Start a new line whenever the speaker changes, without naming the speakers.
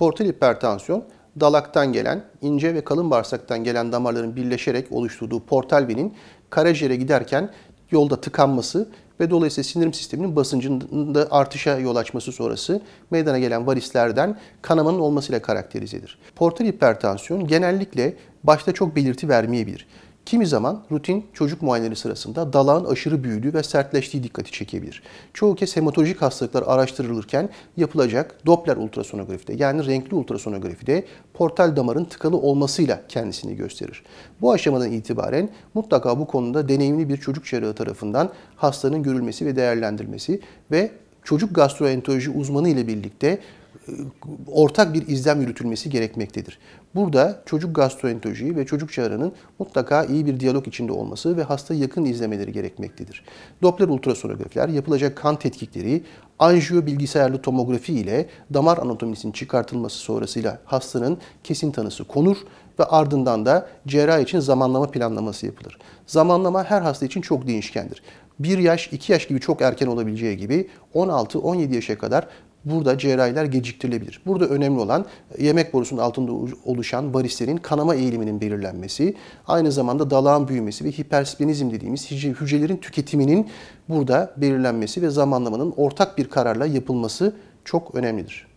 Portal hipertansiyon dalaktan gelen, ince ve kalın bağırsaktan gelen damarların birleşerek oluşturduğu portal venin karaciğere giderken yolda tıkanması ve dolayısıyla sinirim sisteminin basıncında artışa yol açması sonrası meydana gelen varislerden kanamanın olmasıyla karakterize edilir. Portal hipertansiyon genellikle başta çok belirti vermeyebilir. Kimi zaman rutin çocuk muayeneleri sırasında dalağın aşırı büyüdüğü ve sertleştiği dikkati çekebilir. Çoğu kez hematolojik hastalıklar araştırılırken yapılacak Doppler ultrasonografide yani renkli ultrasonografide portal damarın tıkalı olmasıyla kendisini gösterir. Bu aşamadan itibaren mutlaka bu konuda deneyimli bir çocuk cerrahı tarafından hastanın görülmesi ve değerlendirilmesi ve çocuk gastroenteroloji uzmanı ile birlikte ortak bir izlem yürütülmesi gerekmektedir. Burada çocuk gastroenterolojiyi ve çocuk çağrının mutlaka iyi bir diyalog içinde olması ve hasta yakın izlemeleri gerekmektedir. Doppler ultrasonografiler, yapılacak kan tetkikleri, anjiyo bilgisayarlı tomografi ile damar anatomisinin çıkartılması sonrasıyla hastanın kesin tanısı konur ve ardından da cerrah için zamanlama planlaması yapılır. Zamanlama her hasta için çok değişkendir. 1 yaş, 2 yaş gibi çok erken olabileceği gibi 16-17 yaşa kadar Burada cerrahiler geciktirilebilir. Burada önemli olan e, yemek borusunun altında oluşan varislerin kanama eğiliminin belirlenmesi, aynı zamanda dalağın büyümesi ve hipersplenizm dediğimiz hücrelerin tüketiminin burada belirlenmesi ve zamanlamanın ortak bir kararla yapılması çok önemlidir.